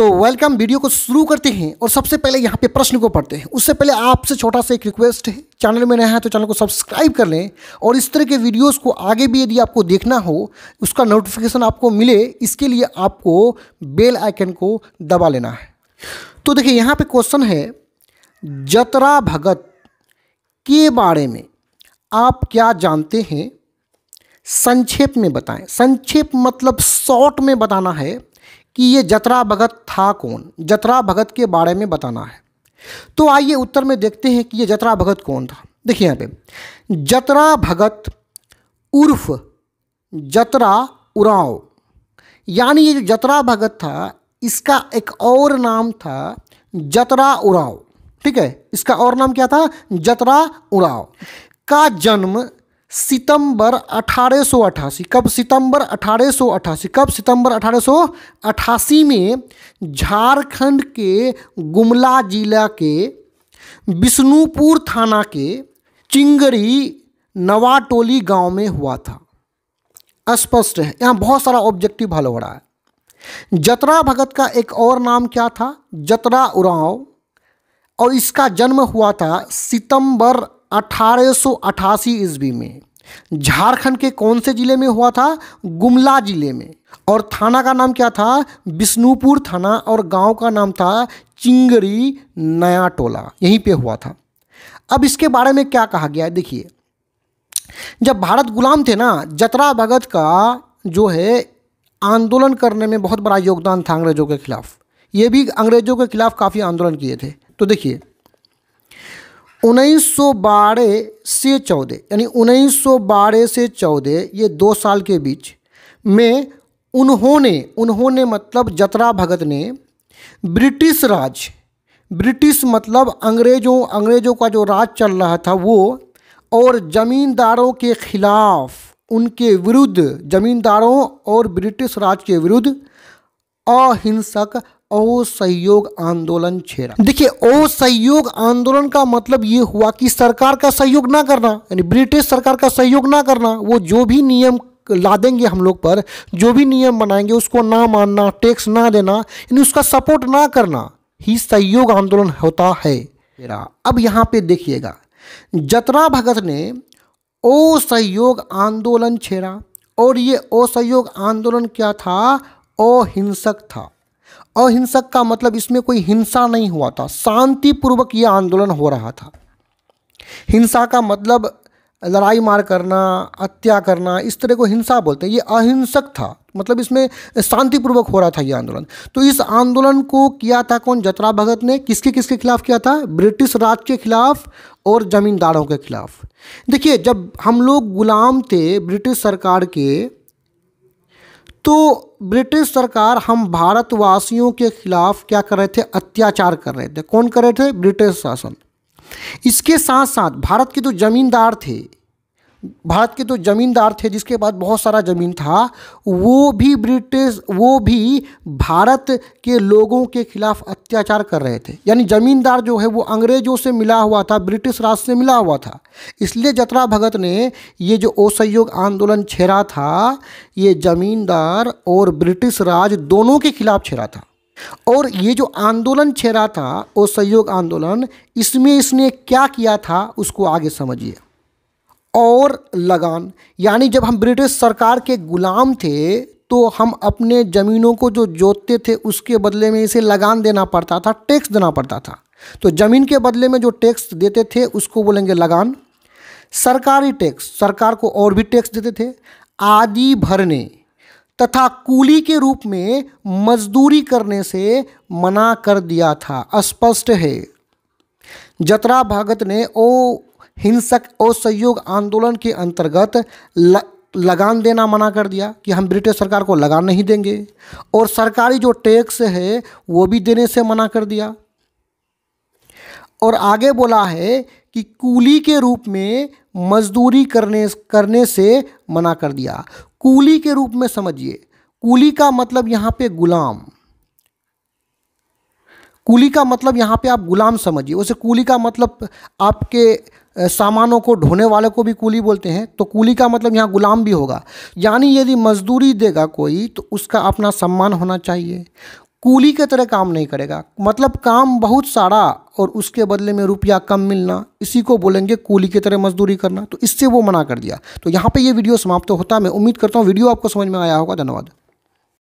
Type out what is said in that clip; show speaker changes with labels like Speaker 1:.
Speaker 1: तो welcome video को शुरू करते हैं और सबसे पहले यहाँ पे प्रश्न को पढ़ते हैं उससे पहले आपसे छोटा सा एक रिक्वेस्ट है चैनल में नया है तो चैनल को सब्सक्राइब कर लें और इस तरह के वीडियोस को आगे भी यदि आपको देखना हो उसका नोटिफिकेशन आपको मिले इसके लिए आपको बेल आइकन को दबा लेना है तो देखिए यहाँ पर क्वेश्चन है जतरा भगत के बारे में आप क्या जानते हैं संक्षेप में बताएं संक्षेप मतलब शॉर्ट में बताना है कि ये जतरा भगत था कौन जतरा भगत के बारे में बताना है तो आइए उत्तर में देखते हैं कि ये जतरा भगत कौन था देखिए यहाँ पे जतरा भगत उर्फ जतरा उराव यानी ये जो जतरा भगत था इसका एक और नाम था जतरा उराव ठीक है इसका और नाम क्या था जतरा उराव का जन्म सितंबर अठारह कब सितंबर अठारह कब सितंबर अठारह में झारखंड के गुमला जिला के विष्णुपुर थाना के चिंगरी नवाटोली गांव में हुआ था स्पष्ट है यहाँ बहुत सारा ऑब्जेक्टिव हल हो रहा है जतरा भगत का एक और नाम क्या था जतरा उराव और इसका जन्म हुआ था सितंबर अठारह ईस्वी में झारखंड के कौन से ज़िले में हुआ था गुमला ज़िले में और थाना का नाम क्या था बिष्णुपुर थाना और गांव का नाम था चिंगरी नया टोला यहीं पे हुआ था अब इसके बारे में क्या कहा गया है देखिए जब भारत गुलाम थे ना जतरा भगत का जो है आंदोलन करने में बहुत बड़ा योगदान था अंग्रेजों के खिलाफ ये भी अंग्रेजों के खिलाफ काफ़ी आंदोलन किए थे तो देखिए उन्नीस से चौदह यानी उन्नीस से चौदह ये दो साल के बीच में उन्होंने उन्होंने मतलब जतरा भगत ने ब्रिटिश राज ब्रिटिश मतलब अंग्रेज़ों अंग्रेज़ों का जो राज चल रहा था वो और ज़मींदारों के खिलाफ उनके विरुद्ध ज़मींदारों और ब्रिटिश राज के विरुद्ध अहिंसक असहयोग आंदोलन छेड़ा देखिए असहयोग आंदोलन का मतलब ये हुआ कि सरकार का सहयोग ना करना यानी ब्रिटिश सरकार का सहयोग ना करना वो जो भी नियम ला देंगे हम लोग पर जो भी नियम बनाएंगे उसको ना मानना टैक्स ना देना यानी उसका सपोर्ट ना करना ही सहयोग आंदोलन होता है अब यहाँ पे देखिएगा जतरा भगत ने असहयोग आंदोलन छेड़ा और ये असहयोग आंदोलन क्या था अहिंसक था अहिंसक का मतलब इसमें कोई हिंसा नहीं हुआ था शांतिपूर्वक यह आंदोलन हो रहा था हिंसा का मतलब लड़ाई मार करना हत्या करना इस तरह को हिंसा बोलते हैं ये अहिंसक था मतलब इसमें शांतिपूर्वक हो रहा था ये आंदोलन तो इस आंदोलन को किया था कौन जतरा भगत ने किसके किसके खिलाफ किया था ब्रिटिश राज के खिलाफ और ज़मींदारों के खिलाफ देखिए जब हम लोग गुलाम थे ब्रिटिश सरकार के तो ब्रिटिश सरकार हम भारतवासियों के खिलाफ क्या कर रहे थे अत्याचार कर रहे थे कौन कर रहे थे ब्रिटिश शासन इसके साथ साथ भारत के जो जमींदार थे भारत के जो तो ज़मींदार थे जिसके पास बहुत सारा ज़मीन था वो भी ब्रिटिश वो भी भारत के लोगों के खिलाफ अत्याचार कर रहे थे यानी ज़मींदार जो है वो अंग्रेज़ों से मिला हुआ था ब्रिटिश राज से मिला हुआ था इसलिए जतरा भगत ने ये जो असहयोग आंदोलन छेड़ा था ये ज़मींदार और ब्रिटिश राज दोनों के खिलाफ छेड़ा था और ये जो आंदोलन छेड़ा था असहयोग आंदोलन इसमें इसने क्या किया था उसको आगे समझिए और लगान यानी जब हम ब्रिटिश सरकार के गुलाम थे तो हम अपने ज़मीनों को जो जोतते थे उसके बदले में इसे लगान देना पड़ता था टैक्स देना पड़ता था तो ज़मीन के बदले में जो टैक्स देते थे उसको बोलेंगे लगान सरकारी टैक्स सरकार को और भी टैक्स देते थे आदि भरने तथा कूली के रूप में मजदूरी करने से मना कर दिया था स्पष्ट है जतरा भगत ने ओ हिंसक असहयोग आंदोलन के अंतर्गत ल, लगान देना मना कर दिया कि हम ब्रिटिश सरकार को लगान नहीं देंगे और सरकारी जो टैक्स है वो भी देने से मना कर दिया और आगे बोला है कि कूली के रूप में मजदूरी करने करने से मना कर दिया कूली के रूप में समझिए कूली का मतलब यहाँ पे गुलाम कूली का मतलब यहाँ पे आप गुलाम समझिए उसे कूली का मतलब आपके सामानों को ढोने वाले को भी कूली बोलते हैं तो कूली का मतलब यहाँ गुलाम भी होगा यानी यदि मजदूरी देगा कोई तो उसका अपना सम्मान होना चाहिए कूली के तरह काम नहीं करेगा मतलब काम बहुत सारा और उसके बदले में रुपया कम मिलना इसी को बोलेंगे कूली की तरह मजदूरी करना तो इससे वो मना कर दिया तो यहाँ पे ये वीडियो समाप्त होता है मैं उम्मीद करता हूँ वीडियो आपको समझ में आया होगा धन्यवाद